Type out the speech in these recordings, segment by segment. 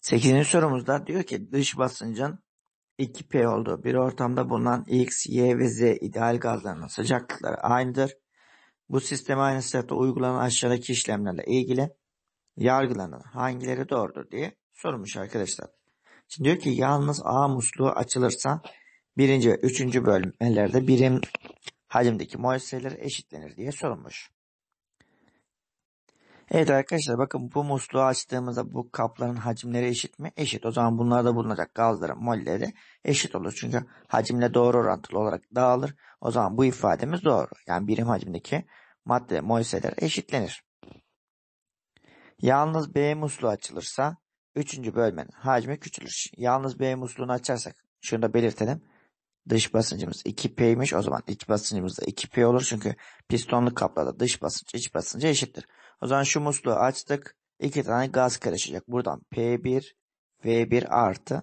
Sekizinci sorumuzda diyor ki dış basıncın 2P olduğu bir ortamda bulunan X, Y ve Z ideal gazlarının sıcaklıkları aynıdır. Bu sisteme aynı sıcakta uygulanan aşağıdaki işlemlerle ilgili yargılanan hangileri doğrudur diye sormuş arkadaşlar. Şimdi diyor ki yalnız A musluğu açılırsa birinci ve üçüncü bölmelerde birim hacimdeki mol sayıları eşitlenir diye sorulmuş. Evet arkadaşlar bakın bu musluğu açtığımızda bu kapların hacimleri eşit mi? Eşit. O zaman bunlar da bulunacak gazların molleri eşit olur. Çünkü hacimle doğru orantılı olarak dağılır. O zaman bu ifademiz doğru. Yani birim hacimdeki madde mol hisseler eşitlenir. Yalnız B musluğu açılırsa 3. bölmenin hacmi küçülür. Yalnız B musluğunu açarsak şunu da belirtelim. Dış basıncımız 2P'ymiş. O zaman iç basıncımız da 2P olur. Çünkü pistonlu kaplarda dış basınç iç basıncı eşittir. O zaman şu musluğu açtık. İki tane gaz karışacak. Buradan P1 V1 artı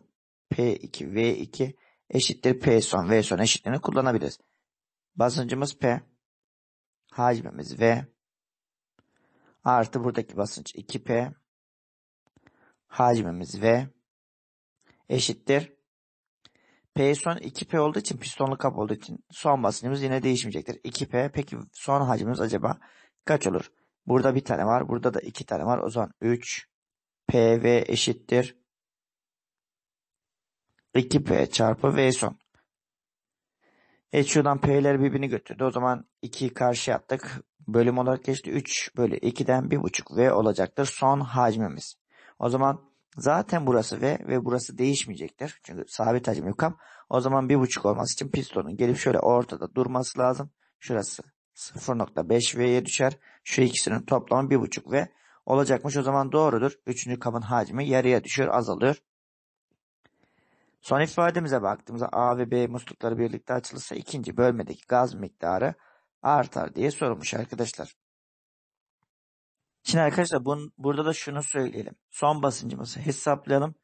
P2 V2 eşittir P son V son eşitliğini kullanabiliriz. Basıncımız P. Hacmimiz V. Artı buradaki basınç 2P. Hacmimiz V. Eşittir. P son 2P olduğu için pistonlu kap olduğu için son basıncımız yine değişmeyecektir. 2P peki son hacmimiz acaba kaç olur? Burada bir tane var. Burada da iki tane var. O zaman 3 PV eşittir 2P çarpı V son. E şuradan P'ler birbirini götürdü. O zaman 2'yi karşıya attık. Bölüm olarak geçti. 3 bölü 2'den 1,5 V olacaktır son hacmimiz. O zaman zaten burası V ve burası değişmeyecektir. Çünkü sabit hacim yukam. O zaman 1,5 olması için pistonun gelip şöyle ortada durması lazım. Şurası 0.5 V'ye düşer. Şu ikisinin toplamı 1.5 V olacakmış. O zaman doğrudur. Üçüncü kabın hacmi yarıya düşüyor, azalıyor. Son ifademize baktığımızda A ve B muslukları birlikte açılırsa ikinci bölmedeki gaz miktarı artar diye sorulmuş arkadaşlar. Şimdi arkadaşlar bun, burada da şunu söyleyelim. Son basıncımızı hesaplayalım.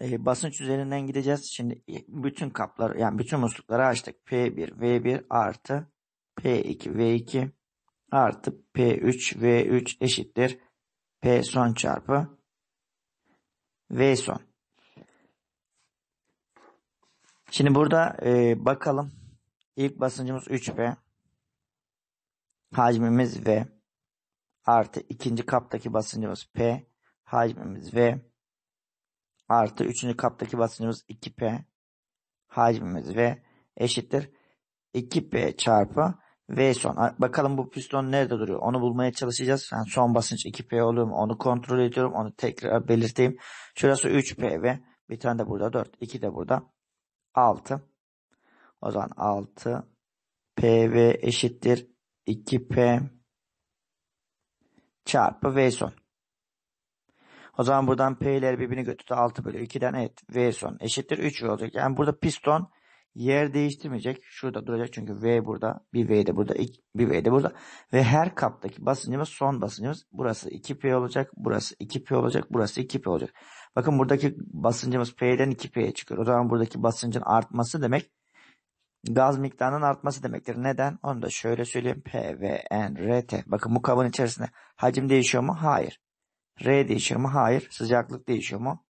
E, basınç üzerinden gideceğiz. Şimdi bütün kaplar yani bütün muslukları açtık. P1, V1 artı P2 V2 artı P3 V3 eşittir. P son çarpı V son. Şimdi burada e, bakalım. İlk basıncımız 3P. Hacmimiz V. Artı ikinci kaptaki basıncımız P. Hacmimiz V. Artı üçüncü kaptaki basıncımız 2P. Hacmimiz V. Eşittir. 2P çarpı V son. Bakalım bu piston nerede duruyor? Onu bulmaya çalışacağız. Yani son basınç 2P oluyor Onu kontrol ediyorum. Onu tekrar belirteyim. Şurası 3P ve bir tane de burada 4. 2 de burada. 6. O zaman 6 PV eşittir 2P çarpı V son. O zaman buradan P'ler birbirini götürdü. 6 bölü 2'den evet V son eşittir 3 olacak. Yani burada piston Yer değiştirmeyecek. Şurada duracak çünkü V burada. Bir V de burada. Bir V de burada. Ve her kaptaki basıncımız son basıncımız. Burası 2P olacak. Burası 2P olacak. Burası 2P olacak. Bakın buradaki basıncımız P'den 2P'ye çıkıyor. O zaman buradaki basıncın artması demek gaz miktarının artması demektir. Neden? Onu da şöyle söyleyeyim. P, V, N, R, T. Bakın bu kabın içerisinde hacim değişiyor mu? Hayır. R değişiyor mu? Hayır. Sıcaklık değişiyor mu?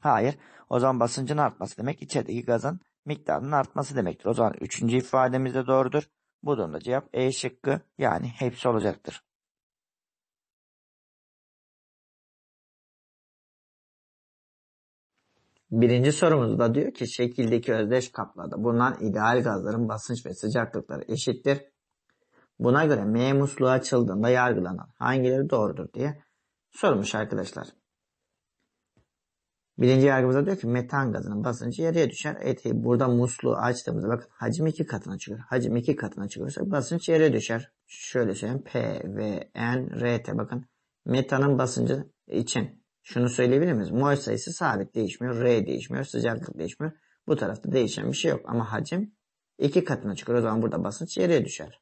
Hayır. O zaman basıncın artması demek içerideki gazın miktarının artması demektir. O zaman üçüncü ifademiz de doğrudur. Bu durumda cevap E şıkkı yani hepsi olacaktır. Birinci sorumuzda diyor ki şekildeki özdeş kaplarda bulunan ideal gazların basınç ve sıcaklıkları eşittir. Buna göre M musluğu açıldığında yargılanan hangileri doğrudur diye sormuş arkadaşlar. Birinci yargımızda diyor ki metan gazının basıncı yarıya düşer. Evet burada musluğu açtığımızda bakın hacim iki katına çıkıyor. Hacim iki katına çıkıyorsa basınç yarıya düşer. Şöyle söyleyeyim P, V, N, R T bakın metanın basıncı için şunu söyleyebilir miyiz? Mol sayısı sabit değişmiyor. R değişmiyor. Sıcaklık değişmiyor. Bu tarafta değişen bir şey yok. Ama hacim iki katına çıkıyor. O zaman burada basınç yarıya düşer.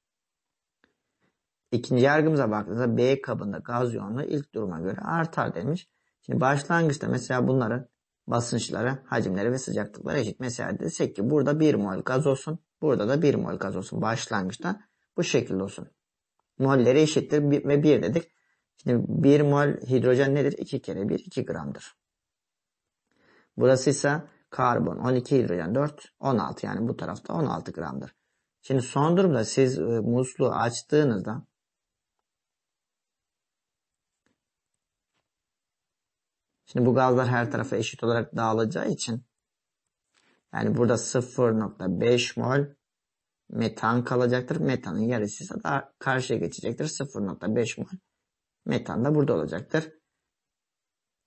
İkinci yargımıza baktığınızda B kabında gaz yoğunluğu ilk duruma göre artar demiş. Şimdi başlangıçta mesela bunların basınçları, hacimleri ve sıcaklıkları eşit. Mesela desek ki burada 1 mol gaz olsun. Burada da 1 mol gaz olsun. Başlangıçta bu şekilde olsun. Molleri eşittir ve 1 dedik. Şimdi 1 mol hidrojen nedir? 2 kere 1 2 gramdır. Burası ise karbon 12 hidrojen 4 16 yani bu tarafta 16 gramdır. Şimdi son durumda siz e, musluğu açtığınızda Şimdi bu gazlar her tarafa eşit olarak dağılacağı için yani burada 0.5 mol metan kalacaktır. Metanın yarısı ise daha karşıya geçecektir. 0.5 mol metan da burada olacaktır.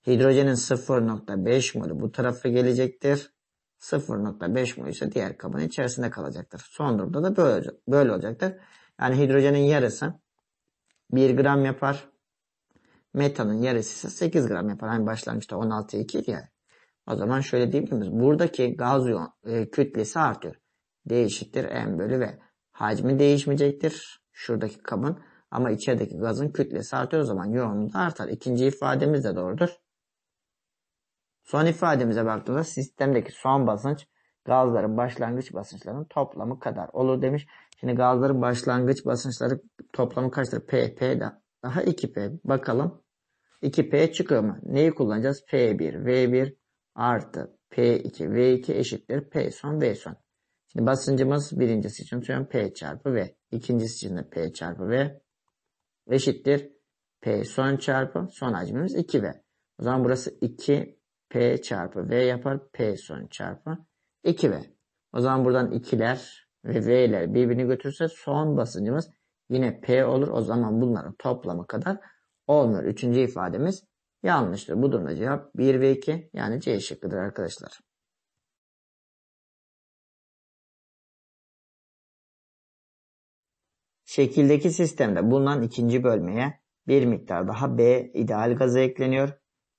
Hidrojenin 0.5 molu bu tarafa gelecektir. 0.5 mol ise diğer kabın içerisinde kalacaktır. Son durumda da böyle, böyle olacaktır. Yani hidrojenin yarısı 1 gram yapar. Meta'nın yarısı ise 8 gram yapar. Hani başlangıçta 16 2 ya. O zaman şöyle diyebilir miyiz? Buradaki gaz e, kütlesi artıyor. Değişiktir M bölü V. Hacmi değişmeyecektir. Şuradaki kabın. Ama içerideki gazın kütlesi artıyor o zaman yoğunluğu da artar. İkinci ifademiz de doğrudur. Son ifademize baktığımızda sistemdeki son basınç gazların başlangıç basınçlarının toplamı kadar olur demiş. Şimdi gazların başlangıç basınçları toplamı kaçtır? P, P de daha 2P. Bakalım 2P çıkıyor mu? Neyi kullanacağız? P1, V1 artı P2, V2 eşittir P son, V son. Şimdi basıncımız birincisi için tutuyorum P çarpı V. İkincisi için de P çarpı V eşittir P son çarpı son hacmimiz 2V. O zaman burası 2P çarpı V yapar. P son çarpı 2V. O zaman buradan 2'ler ve V'ler birbirini götürse son basıncımız Yine P olur. O zaman bunların toplamı kadar olmuyor. Üçüncü ifademiz yanlıştır. Bu durumda cevap 1 ve 2 yani C şıkkıdır arkadaşlar. Şekildeki sistemde bulunan ikinci bölmeye bir miktar daha B ideal gazı ekleniyor.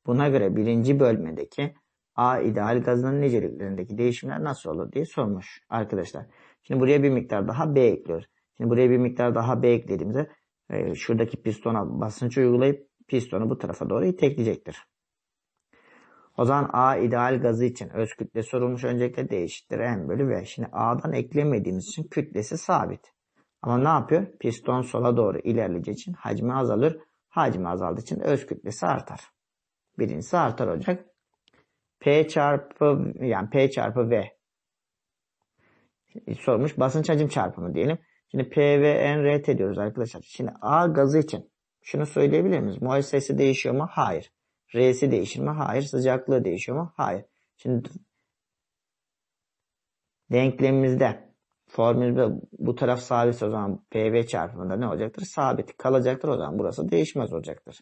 Buna göre birinci bölmedeki A ideal gazının niceliklerindeki değişimler nasıl olur diye sormuş arkadaşlar. Şimdi buraya bir miktar daha B ekliyoruz. Şimdi buraya bir miktar daha B eklediğimizde e, şuradaki pistona basınç uygulayıp pistonu bu tarafa doğru itekleyecektir. O zaman A ideal gazı için öz kütle sorulmuş öncelikle değiştir M bölü V. Şimdi A'dan eklemediğimiz için kütlesi sabit. Ama ne yapıyor? Piston sola doğru ilerleyeceği için hacmi azalır. Hacmi azaldığı için öz kütlesi artar. Birincisi artar olacak. P çarpı yani P çarpı V sormuş basınç hacim çarpımı diyelim. Şimdi P ve diyoruz arkadaşlar. Şimdi A gazı için şunu söyleyebilir miyiz? Mol sayısı değişiyor mu? Hayır. R'si değişir mi? Hayır. Sıcaklığı değişiyor mu? Hayır. Şimdi denklemimizde formülde bu taraf sabit o zaman PV çarpımında ne olacaktır? Sabit kalacaktır o zaman burası değişmez olacaktır.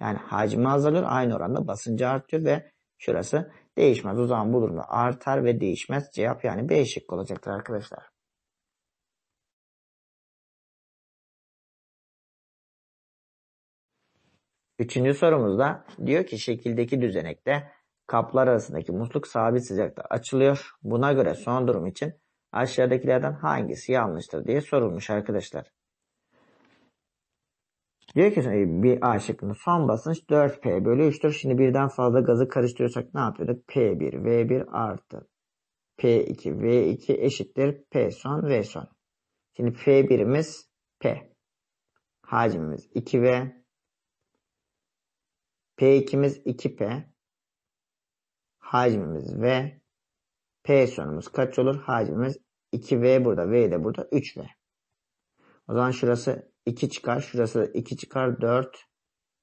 Yani hacmi azalır aynı oranda basıncı artıyor ve şurası değişmez. O zaman bu durumda artar ve değişmez cevap yani B şıkkı olacaktır arkadaşlar. Üçüncü sorumuzda diyor ki şekildeki düzenekte kaplar arasındaki musluk sabit sıcakta açılıyor. Buna göre son durum için aşağıdakilerden hangisi yanlıştır diye sorulmuş arkadaşlar. Diyor ki e, bir A şıkkında son basınç 4P bölü 3'tür. Şimdi birden fazla gazı karıştırıyorsak ne yapıyorduk? P1, V1 artı P2, V2 eşittir P son, V son. Şimdi P1'imiz P. Hacimimiz 2V P2'miz 2P hacmimiz V P sonumuz kaç olur? Hacmimiz 2V burada. V de burada. 3V. O zaman şurası 2 çıkar. Şurası 2 çıkar. 4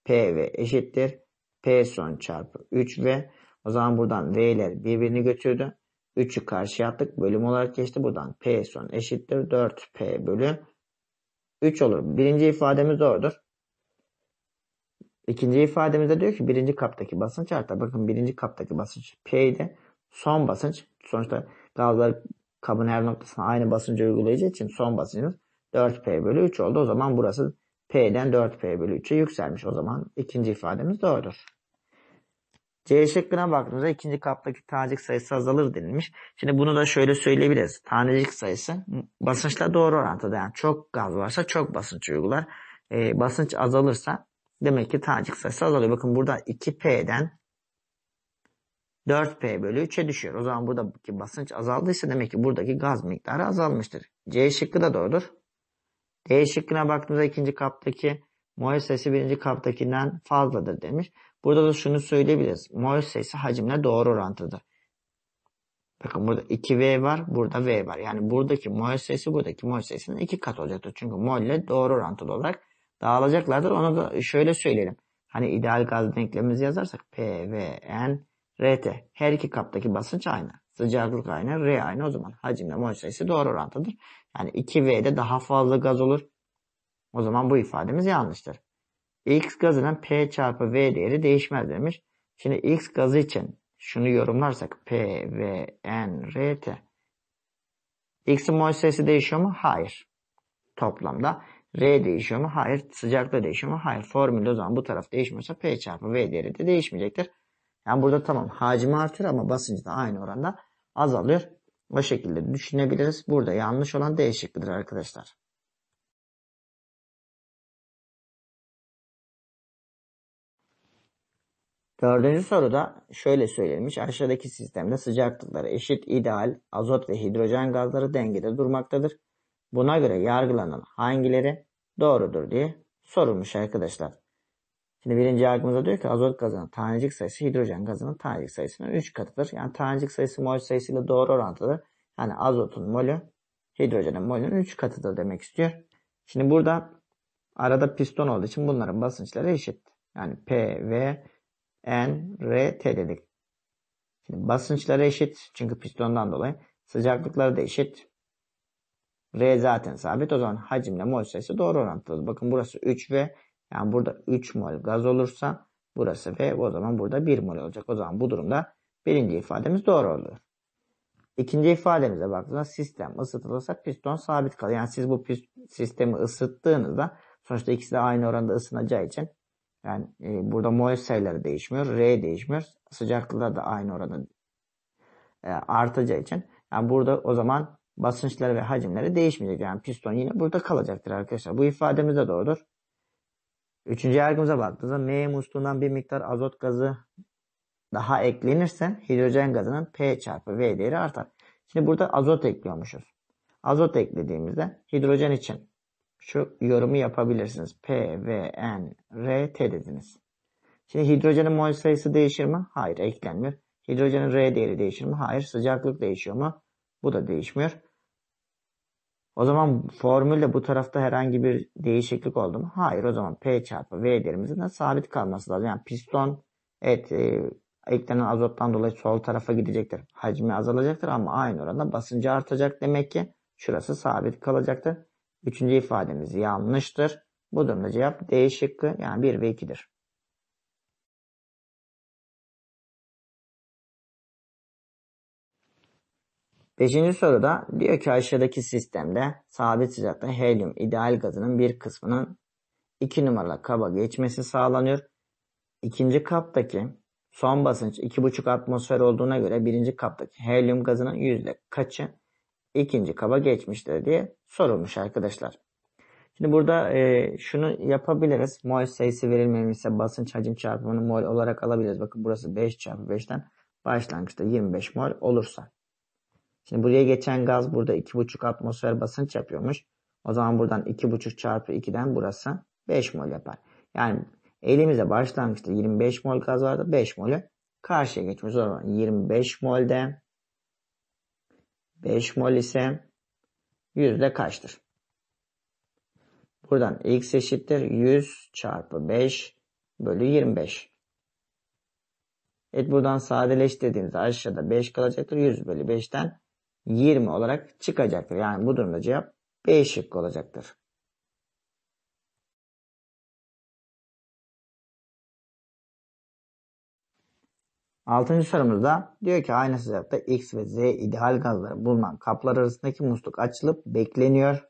PV eşittir. P son çarpı 3V. O zaman buradan V'ler birbirini götürdü. 3'ü karşıya attık. Bölüm olarak geçti. Buradan P son eşittir. 4P bölü 3 olur. Birinci ifademiz doğrudur. İkinci ifademizde diyor ki birinci kaptaki basınç artar. Bakın birinci kaptaki basınç P'ydi. Son basınç sonuçta gazlar kabın her noktasına aynı basıncı uygulayacağı için son basıncımız 4P bölü 3 oldu. O zaman burası P'den 4P bölü 3'e yükselmiş. O zaman ikinci ifademiz doğrudur. C şıkkına baktığımızda ikinci kaptaki tanecik sayısı azalır denilmiş. Şimdi bunu da şöyle söyleyebiliriz. Tanecik sayısı basınçla doğru orantıda. Yani çok gaz varsa çok basınç uygular. E, basınç azalırsa Demek ki tacik sayısı azalıyor. Bakın burada 2P'den 4P bölü 3'e düşüyor. O zaman buradaki basınç azaldıysa demek ki buradaki gaz miktarı azalmıştır. C şıkkı da doğrudur. D şıkkına baktığımızda ikinci kaptaki mol sayısı birinci kaptakinden fazladır demiş. Burada da şunu söyleyebiliriz. Mol sayısı hacimle doğru orantıdır. Bakın burada 2V var, burada V var. Yani buradaki mol sayısı buradaki mol sayısının iki kat olacaktır. Çünkü mol ile doğru orantılı olarak dağılacaklardır. Onu şöyle söyleyelim. Hani ideal gaz denklemimizi yazarsak P, V, N, R, T. Her iki kaptaki basınç aynı. Sıcaklık aynı, R aynı. O zaman hacimle mol sayısı doğru orantıdır. Yani 2V'de daha fazla gaz olur. O zaman bu ifademiz yanlıştır. X gazının P çarpı V değeri değişmez demiş. Şimdi X gazı için şunu yorumlarsak P, V, N, R, T. X'in mol sayısı değişiyor mu? Hayır. Toplamda R değişiyor mu? Hayır. Sıcaklığı değişiyor mu? Hayır. Formülde o zaman bu taraf değişmiyorsa P çarpı V değeri de değişmeyecektir. Yani burada tamam hacmi artır ama basıncı da aynı oranda azalıyor. O şekilde düşünebiliriz. Burada yanlış olan D şıkkıdır arkadaşlar. Dördüncü soruda şöyle söylenmiş. Aşağıdaki sistemde sıcaklıkları eşit ideal azot ve hidrojen gazları dengede durmaktadır. Buna göre yargılanan hangileri doğrudur diye sorulmuş arkadaşlar. Şimdi birinci yargımızda diyor ki azot gazının tanecik sayısı hidrojen gazının tanecik sayısının 3 katıdır. Yani tanecik sayısı mol sayısıyla doğru orantılı. Yani azotun molü hidrojenin molünün 3 katıdır demek istiyor. Şimdi burada arada piston olduğu için bunların basınçları eşit. Yani P, V, N, R, T dedik. Şimdi basınçları eşit çünkü pistondan dolayı. Sıcaklıkları da eşit. R zaten sabit. O zaman hacimle mol sayısı doğru orantılı. Bakın burası 3V. Yani burada 3 mol gaz olursa burası V. O zaman burada 1 mol olacak. O zaman bu durumda birinci ifademiz doğru olur. İkinci ifademize baktığınızda sistem ısıtılırsa piston sabit kalır. Yani siz bu sistemi ısıttığınızda sonuçta ikisi de aynı oranda ısınacağı için yani e, burada mol sayıları değişmiyor. R değişmiyor. Sıcaklığı da aynı oranda e, artacağı için. Yani burada o zaman basınçları ve hacimleri değişmeyecek. Yani piston yine burada kalacaktır arkadaşlar. Bu ifademiz de doğrudur. Üçüncü yargımıza baktığımızda M musluğundan bir miktar azot gazı daha eklenirse hidrojen gazının P çarpı V değeri artar. Şimdi burada azot ekliyormuşuz. Azot eklediğimizde hidrojen için şu yorumu yapabilirsiniz. P, V, N, R, T dediniz. Şimdi hidrojenin mol sayısı değişir mi? Hayır eklenmiyor. Hidrojenin R değeri değişir mi? Hayır. Sıcaklık değişiyor mu? Bu da değişmiyor. O zaman formülde bu tarafta herhangi bir değişiklik oldu mu? Hayır o zaman P çarpı V değerimizin de sabit kalması lazım. Yani piston evet e, eklenen azottan dolayı sol tarafa gidecektir. Hacmi azalacaktır ama aynı oranda basıncı artacak demek ki şurası sabit kalacaktır. Üçüncü ifademiz yanlıştır. Bu durumda cevap D şıkkı yani 1 ve 2'dir. Beşinci soruda diyor ki aşağıdaki sistemde sabit sıcakta helyum ideal gazının bir kısmının 2 numaralı kaba geçmesi sağlanıyor. İkinci kaptaki son basınç 2,5 atmosfer olduğuna göre birinci kaptaki helyum gazının yüzde kaçı ikinci kaba geçmiştir diye sorulmuş arkadaşlar. Şimdi burada e, şunu yapabiliriz. Mol sayısı verilmemişse basınç hacim çarpımını mol olarak alabiliriz. Bakın burası 5 çarpı 5'ten başlangıçta 25 mol olursa. Şimdi buraya geçen gaz burada 2,5 atmosfer basınç yapıyormuş. O zaman buradan 2,5 çarpı 2'den burası 5 mol yapar. Yani elimizde başlangıçta 25 mol gaz vardı. 5 molü karşıya geçmiş. O zaman 25 molde 5 mol ise yüzde kaçtır? Buradan x eşittir 100 çarpı 5 bölü 25. Evet buradan sadeleş dediğimizde aşağıda 5 kalacaktır. 100 bölü 5'ten 20 olarak çıkacaktır. Yani bu durumda cevap B şıkkı olacaktır. Altıncı sorumuzda diyor ki aynı sıcakta X ve Z ideal gazları bulunan kaplar arasındaki musluk açılıp bekleniyor.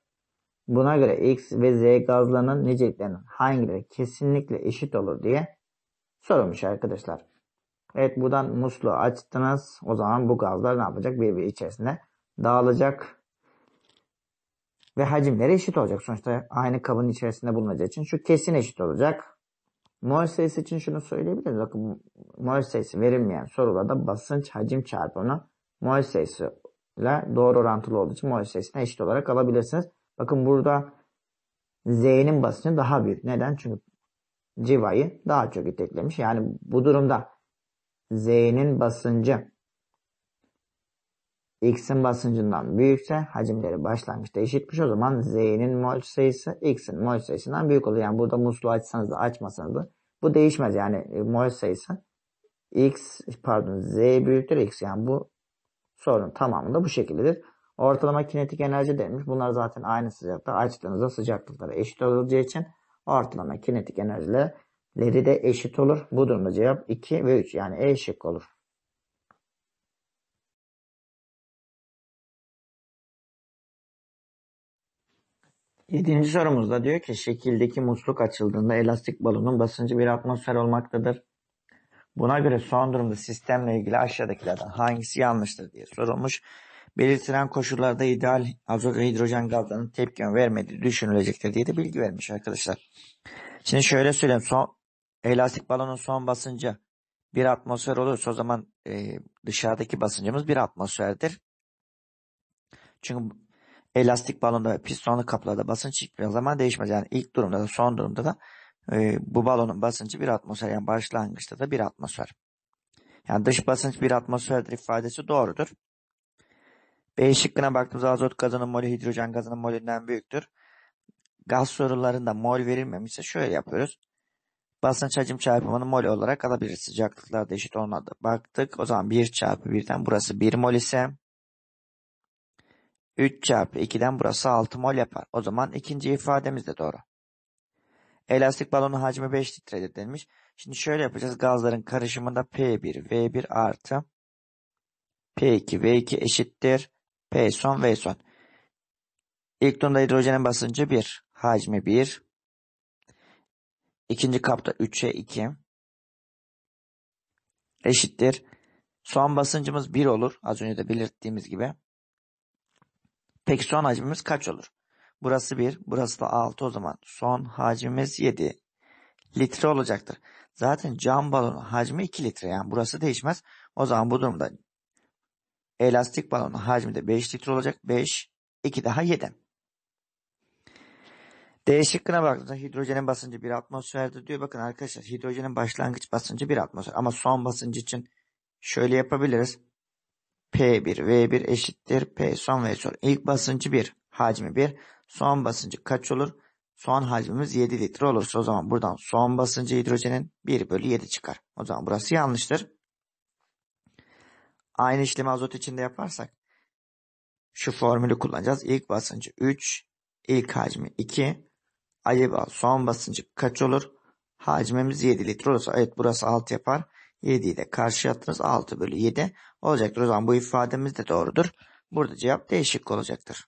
Buna göre X ve Z gazlarının niceliklerinin hangileri kesinlikle eşit olur diye sorulmuş arkadaşlar. Evet buradan musluğu açtınız. O zaman bu gazlar ne yapacak? Birbiri içerisine dağılacak. Ve hacimleri eşit olacak. Sonuçta aynı kabın içerisinde bulunacağı için şu kesin eşit olacak. Mol sayısı için şunu söyleyebiliriz. Bakın mol sayısı verilmeyen sorularda basınç hacim çarpımı mol sayısı ile doğru orantılı olduğu için mol sayısına eşit olarak alabilirsiniz. Bakın burada Z'nin basıncı daha büyük. Neden? Çünkü civayı daha çok iteklemiş. Yani bu durumda z'nin basıncı x'in basıncından büyükse hacimleri başlangıçta eşitmiş. O zaman z'nin mol sayısı x'in mol sayısından büyük oluyor. Yani burada musluğu açsanız da açmasanız da bu değişmez. Yani e, mol sayısı x pardon z büyüktür x. Yani bu sorunun tamamı da bu şekildedir. Ortalama kinetik enerji demiş. Bunlar zaten aynı sıcakta açtığınızda sıcaklıkları eşit olacağı için ortalama kinetik enerjiyle leri de eşit olur. Bu durumda cevap 2 ve 3 yani E şık olur. Yedinci sorumuzda diyor ki şekildeki musluk açıldığında elastik balonun basıncı bir atmosfer olmaktadır. Buna göre son durumda sistemle ilgili aşağıdakilerden hangisi yanlıştır diye sorulmuş. Belirtilen koşullarda ideal azot ve hidrojen gazlarının tepki vermediği düşünülecektir diye de bilgi vermiş arkadaşlar. Şimdi şöyle söyleyeyim. Son, elastik balonun son basıncı bir atmosfer olursa o zaman e, dışarıdaki basıncımız bir atmosferdir. Çünkü elastik balonda ve pistonlu kaplarda basınç hiçbir zaman değişmez. Yani ilk durumda da son durumda da e, bu balonun basıncı bir atmosfer. Yani başlangıçta da bir atmosfer. Yani dış basınç bir atmosferdir ifadesi doğrudur. B şıkkına baktığımızda azot gazının molü hidrojen gazının molünden büyüktür. Gaz sorularında mol verilmemişse şöyle yapıyoruz. Basınç hacim çarpımını mol olarak alabiliriz. Sıcaklıklar da eşit olmadı. Baktık o zaman 1 çarpı 1'den burası 1 mol ise 3 çarpı 2'den burası 6 mol yapar. O zaman ikinci ifademiz de doğru. Elastik balonun hacmi 5 litre denilmiş. Şimdi şöyle yapacağız. Gazların karışımında P1, V1 artı P2, V2 eşittir. P son, V son. İlk durumda hidrojenin basıncı 1. Hacmi 1. İkinci kapta 3'e 2 eşittir. Soğan basıncımız 1 olur. Az önce de belirttiğimiz gibi. Peki soğan hacmimiz kaç olur? Burası 1, burası da 6 o zaman soğan hacmimiz 7 litre olacaktır. Zaten cam balonun hacmi 2 litre yani burası değişmez. O zaman bu durumda elastik balonun hacmi de 5 litre olacak. 5, 2 daha 7. D şıkkına baktığımızda hidrojenin basıncı bir atmosferde diyor. Bakın arkadaşlar hidrojenin başlangıç basıncı bir atmosfer ama son basıncı için şöyle yapabiliriz. P1, V1 eşittir P son V son. İlk basıncı 1, hacmi 1. Son basıncı kaç olur? Son hacmimiz 7 litre olursa o zaman buradan son basıncı hidrojenin 1 bölü 7 çıkar. O zaman burası yanlıştır. Aynı işlemi azot içinde yaparsak şu formülü kullanacağız. İlk basıncı 3, ilk hacmi 2, Acaba soğan basıncı kaç olur? Hacmimiz 7 litre olursa evet burası 6 yapar. 7 ile karşı attınız 6 bölü 7 olacaktır. O zaman bu ifademiz de doğrudur. Burada cevap değişik olacaktır.